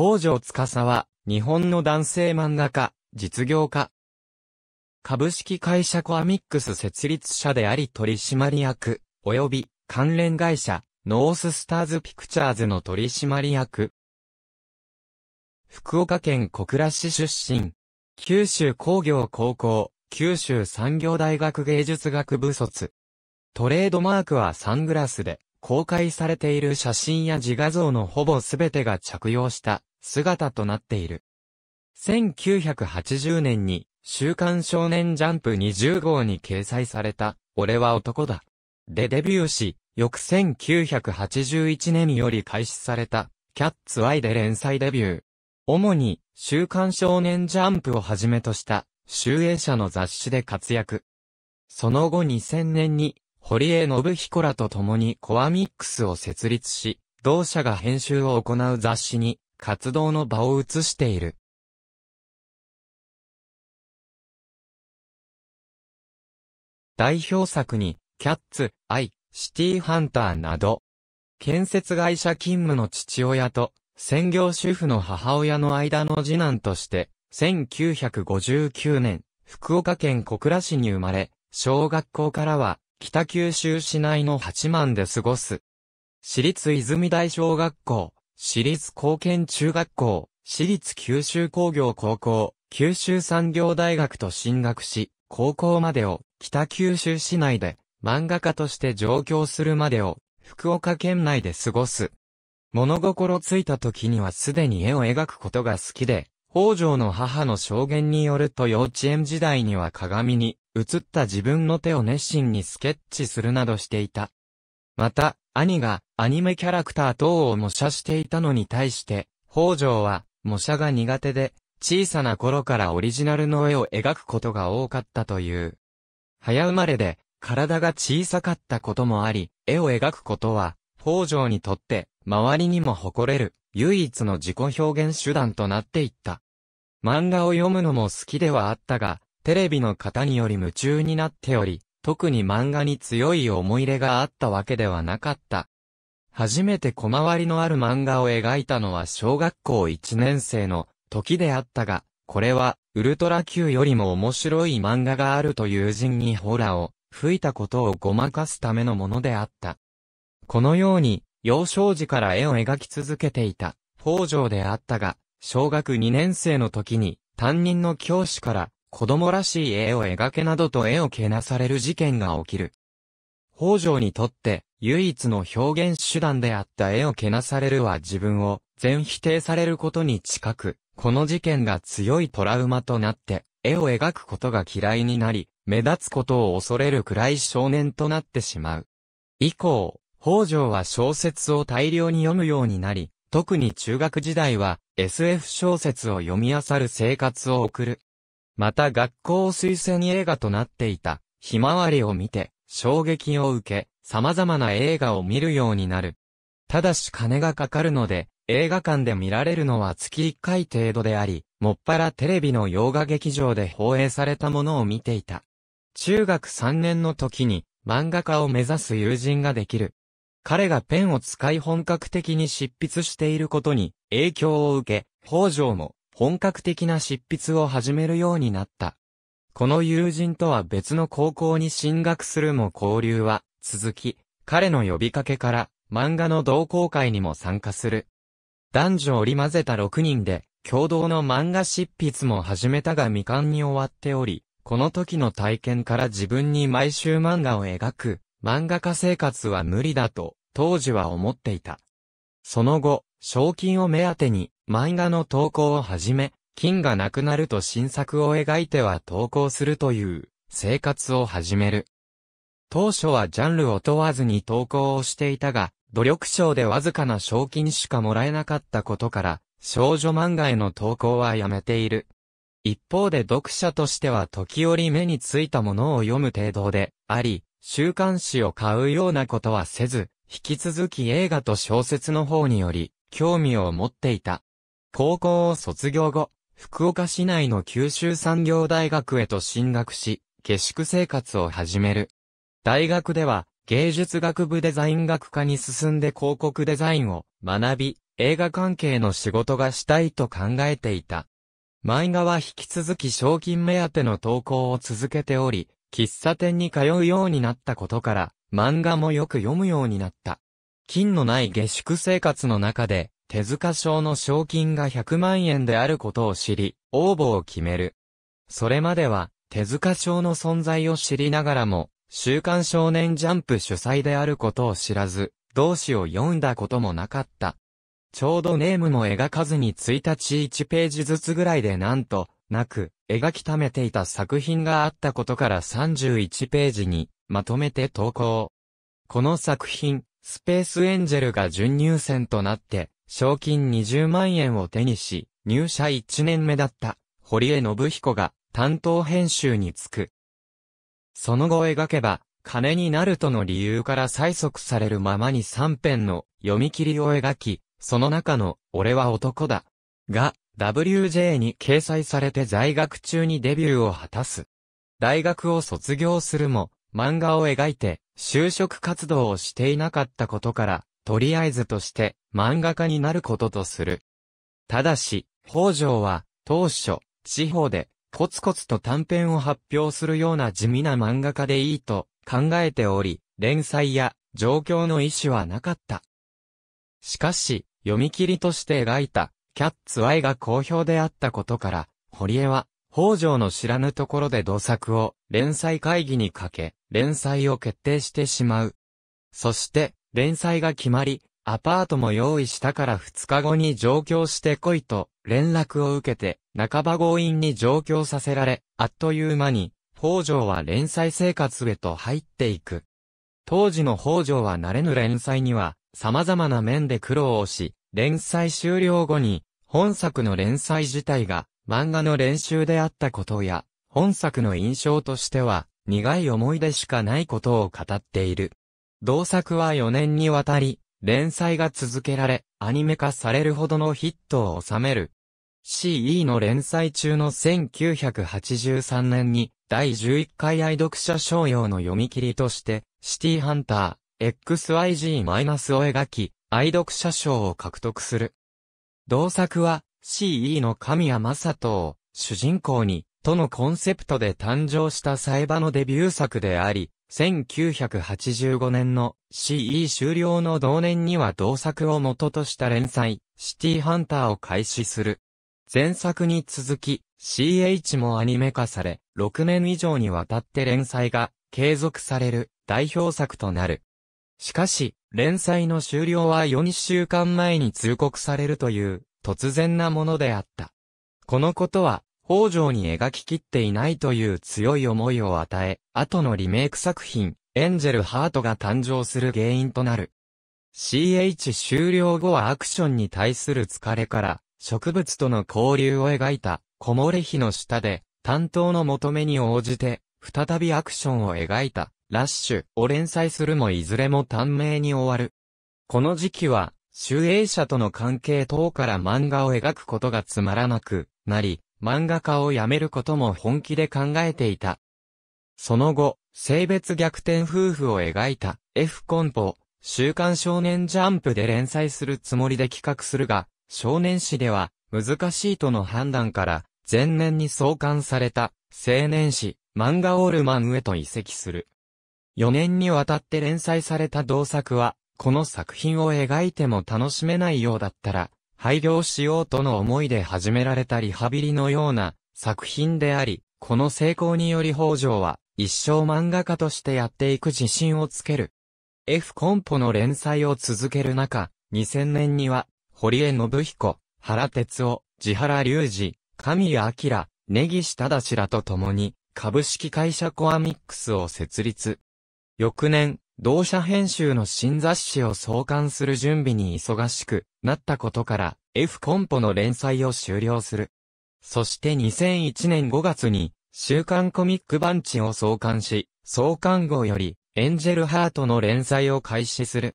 北条司は、日本の男性漫画家、実業家。株式会社コアミックス設立者であり取締役、及び関連会社、ノーススターズピクチャーズの取締役。福岡県小倉市出身。九州工業高校、九州産業大学芸術学部卒。トレードマークはサングラスで、公開されている写真や自画像のほぼすべてが着用した姿となっている。1980年に、週刊少年ジャンプ20号に掲載された、俺は男だ。でデビューし、翌1981年より開始された、キャッツアイで連載デビュー。主に、週刊少年ジャンプをはじめとした、集英社の雑誌で活躍。その後2000年に、堀江信彦らと共にコアミックスを設立し、同社が編集を行う雑誌に活動の場を映している。代表作に、キャッツ、アイ、シティハンターなど、建設会社勤務の父親と、専業主婦の母親の間の次男として、1959年、福岡県小倉市に生まれ、小学校からは、北九州市内の八幡で過ごす。私立泉大小学校、私立高研中学校、私立九州工業高校、九州産業大学と進学し、高校までを北九州市内で漫画家として上京するまでを福岡県内で過ごす。物心ついた時にはすでに絵を描くことが好きで、北条の母の証言によると幼稚園時代には鏡に映った自分の手を熱心にスケッチするなどしていた。また、兄がアニメキャラクター等を模写していたのに対して、北条は模写が苦手で、小さな頃からオリジナルの絵を描くことが多かったという。早生まれで、体が小さかったこともあり、絵を描くことは、北条にとって、周りにも誇れる、唯一の自己表現手段となっていった。漫画を読むのも好きではあったが、テレビの方により夢中になっており、特に漫画に強い思い入れがあったわけではなかった。初めて小回りのある漫画を描いたのは小学校1年生の時であったが、これはウルトラ Q よりも面白い漫画があると友人にホラを吹いたことをごまかすためのものであった。このように幼少時から絵を描き続けていた北条であったが、小学2年生の時に担任の教師から子供らしい絵を描けなどと絵をけなされる事件が起きる。北条にとって唯一の表現手段であった絵をけなされるは自分を全否定されることに近く、この事件が強いトラウマとなって絵を描くことが嫌いになり、目立つことを恐れるくらい少年となってしまう。以降、北条は小説を大量に読むようになり、特に中学時代は SF 小説を読み漁る生活を送る。また学校推薦映画となっていた、ひまわりを見て、衝撃を受け、様々な映画を見るようになる。ただし金がかかるので、映画館で見られるのは月1回程度であり、もっぱらテレビの洋画劇場で放映されたものを見ていた。中学3年の時に漫画家を目指す友人ができる。彼がペンを使い本格的に執筆していることに影響を受け、北条も本格的な執筆を始めるようになった。この友人とは別の高校に進学するも交流は続き、彼の呼びかけから漫画の同好会にも参加する。男女織り交ぜた6人で共同の漫画執筆も始めたが未完に終わっており、この時の体験から自分に毎週漫画を描く漫画家生活は無理だと当時は思っていた。その後、賞金を目当てに漫画の投稿をはじめ、金がなくなると新作を描いては投稿するという生活を始める。当初はジャンルを問わずに投稿をしていたが、努力賞でわずかな賞金しかもらえなかったことから、少女漫画への投稿はやめている。一方で読者としては時折目についたものを読む程度であり、週刊誌を買うようなことはせず、引き続き映画と小説の方により興味を持っていた。高校を卒業後、福岡市内の九州産業大学へと進学し、下宿生活を始める。大学では、芸術学部デザイン学科に進んで広告デザインを学び、映画関係の仕事がしたいと考えていた。漫画は引き続き賞金目当ての投稿を続けており、喫茶店に通うようになったことから、漫画もよく読むようになった。金のない下宿生活の中で、手塚賞の賞金が100万円であることを知り、応募を決める。それまでは、手塚賞の存在を知りながらも、週刊少年ジャンプ主催であることを知らず、同誌を読んだこともなかった。ちょうどネームも描かずに1日1ページずつぐらいでなんと、なく、描き溜めていた作品があったことから31ページに、まとめて投稿。この作品、スペースエンジェルが準入選となって、賞金20万円を手にし、入社1年目だった堀江信彦が担当編集に就く。その後描けば、金になるとの理由から催促されるままに3編の読み切りを描き、その中の俺は男だ。が、WJ に掲載されて在学中にデビューを果たす。大学を卒業するも、漫画を描いて就職活動をしていなかったことから、とりあえずとして漫画家になることとする。ただし、北条は当初、地方でコツコツと短編を発表するような地味な漫画家でいいと考えており、連載や状況の意思はなかった。しかし、読み切りとして描いた、キャッツアイが好評であったことから、堀江は、北条の知らぬところで同作を連載会議にかけ、連載を決定してしまう。そして、連載が決まり、アパートも用意したから2日後に上京してこいと連絡を受けて、半ば強引に上京させられ、あっという間に、北条は連載生活へと入っていく。当時の北条は慣れぬ連載には、様々な面で苦労をし、連載終了後に、本作の連載自体が漫画の練習であったことや、本作の印象としては苦い思い出しかないことを語っている。同作は4年にわたり、連載が続けられ、アニメ化されるほどのヒットを収める。CE の連載中の1983年に、第11回愛読者商用の読み切りとして、シティハンター、XYG- を描き、愛読者賞を獲得する。同作は、CE の神谷正人を、主人公に、とのコンセプトで誕生したサイバのデビュー作であり、1985年の CE 終了の同年には同作を元とした連載、シティハンターを開始する。前作に続き、CH もアニメ化され、6年以上にわたって連載が継続される代表作となる。しかし、連載の終了は4週間前に通告されるという突然なものであった。このことは北条に描ききっていないという強い思いを与え、後のリメイク作品、エンジェルハートが誕生する原因となる。CH 終了後はアクションに対する疲れから、植物との交流を描いた、木漏れ日の下で、担当の求めに応じて、再びアクションを描いた、ラッシュを連載するもいずれも短命に終わる。この時期は、集英社との関係等から漫画を描くことがつまらなくなり、漫画家を辞めることも本気で考えていた。その後、性別逆転夫婦を描いた F コンポ、週刊少年ジャンプで連載するつもりで企画するが、少年誌では難しいとの判断から、前年に創刊された青年誌、漫画オールマンへと移籍する。4年にわたって連載された同作は、この作品を描いても楽しめないようだったら、廃業しようとの思いで始められたリハビリのような作品であり、この成功により北条は一生漫画家としてやっていく自信をつける。F コンポの連載を続ける中、2000年には、堀江信彦、原哲夫、千原隆二、神谷明、根岸忠らと共に、株式会社コアミックスを設立。翌年、同社編集の新雑誌を創刊する準備に忙しくなったことから F コンポの連載を終了する。そして2001年5月に週刊コミックバンチを創刊し、創刊号よりエンジェルハートの連載を開始する。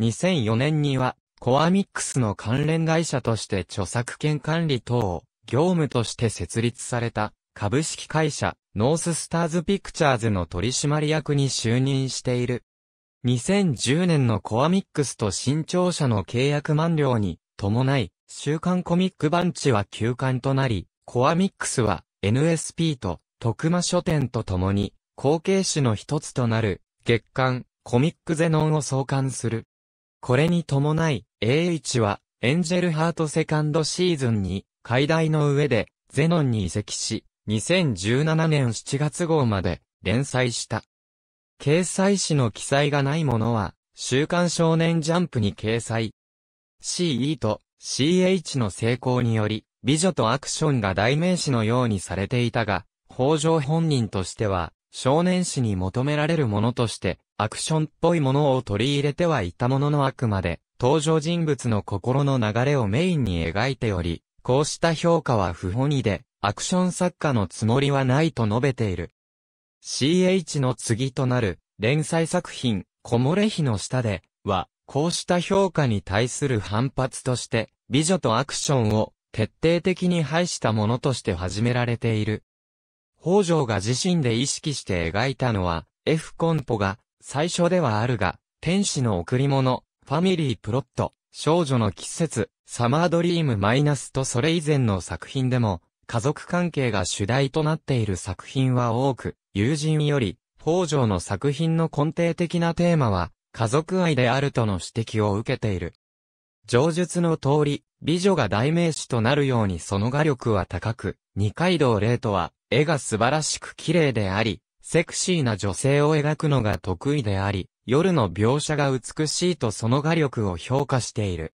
2004年にはコアミックスの関連会社として著作権管理等を業務として設立された株式会社ノーススターズピクチャーズの取締役に就任している。2010年のコアミックスと新潮社の契約満了に伴い、週刊コミックバンチは休刊となり、コアミックスは NSP と徳間書店と共に後継誌の一つとなる月刊コミックゼノンを創刊する。これに伴い A1 はエンジェルハートセカンドシーズンに解題の上でゼノンに移籍し、2017年7月号まで連載した。掲載誌の記載がないものは、週刊少年ジャンプに掲載。CE と CH の成功により、美女とアクションが代名詞のようにされていたが、北条本人としては、少年誌に求められるものとして、アクションっぽいものを取り入れてはいたもののあくまで、登場人物の心の流れをメインに描いており、こうした評価は不本意で、アクション作家のつもりはないと述べている。CH の次となる連載作品、木漏れ日の下で、は、こうした評価に対する反発として、美女とアクションを徹底的に排したものとして始められている。北条が自身で意識して描いたのは、F コンポが、最初ではあるが、天使の贈り物、ファミリープロット、少女の季節、サマードリームマイナスとそれ以前の作品でも、家族関係が主題となっている作品は多く、友人より、北条の作品の根底的なテーマは、家族愛であるとの指摘を受けている。上述の通り、美女が代名詞となるようにその画力は高く、二階堂麗とは、絵が素晴らしく綺麗であり、セクシーな女性を描くのが得意であり、夜の描写が美しいとその画力を評価している。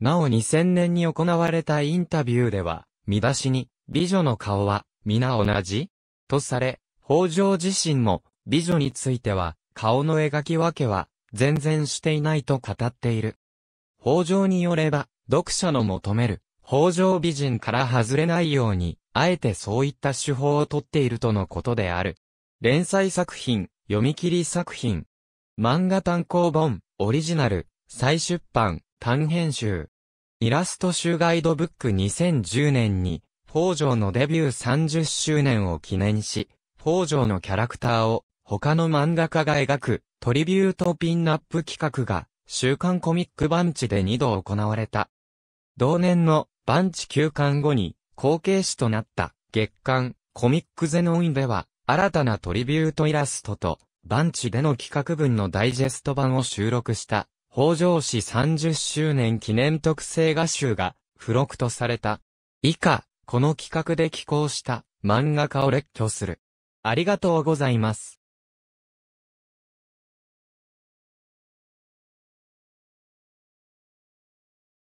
なお2000年に行われたインタビューでは、見出しに、美女の顔は、皆同じとされ、北条自身も、美女については、顔の描き分けは、全然していないと語っている。北条によれば、読者の求める、北条美人から外れないように、あえてそういった手法をとっているとのことである。連載作品、読み切り作品、漫画単行本、オリジナル、再出版、単編集。イラスト集ガイドブック2010年に北条のデビュー30周年を記念し、北条のキャラクターを他の漫画家が描くトリビュートピンナップ企画が週刊コミックバンチで2度行われた。同年のバンチ休刊後に後継誌となった月刊コミックゼノンでは新たなトリビュートイラストとバンチでの企画文のダイジェスト版を収録した北条氏30周年記念特製画集が付録とされた。以下、この企画で寄稿した漫画家を列挙する。ありがとうございます。